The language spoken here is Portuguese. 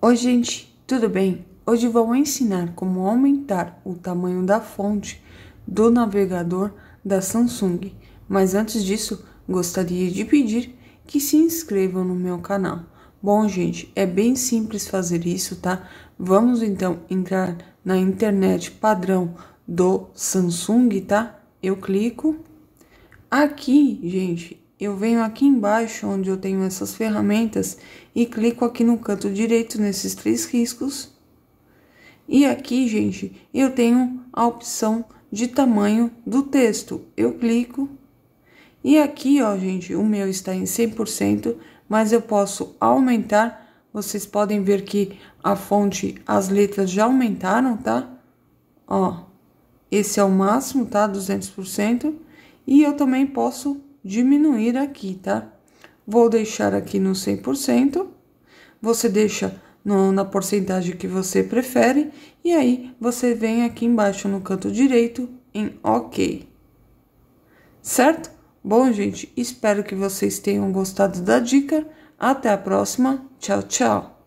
Oi, gente, tudo bem? Hoje vou ensinar como aumentar o tamanho da fonte do navegador da Samsung. Mas antes disso, gostaria de pedir que se inscrevam no meu canal. Bom, gente, é bem simples fazer isso, tá? Vamos então entrar na internet padrão do Samsung, tá? Eu clico. Aqui, gente, eu venho aqui embaixo onde eu tenho essas ferramentas e clico aqui no canto direito nesses três riscos. E aqui, gente, eu tenho a opção de tamanho do texto. Eu clico e aqui, ó, gente, o meu está em 100%, mas eu posso aumentar. Vocês podem ver que a fonte, as letras já aumentaram, tá? Ó, esse é o máximo, tá? 200%. E eu também posso diminuir aqui, tá? Vou deixar aqui no 100%, você deixa no, na porcentagem que você prefere, e aí você vem aqui embaixo no canto direito em OK. Certo? Bom, gente, espero que vocês tenham gostado da dica. Até a próxima. Tchau, tchau.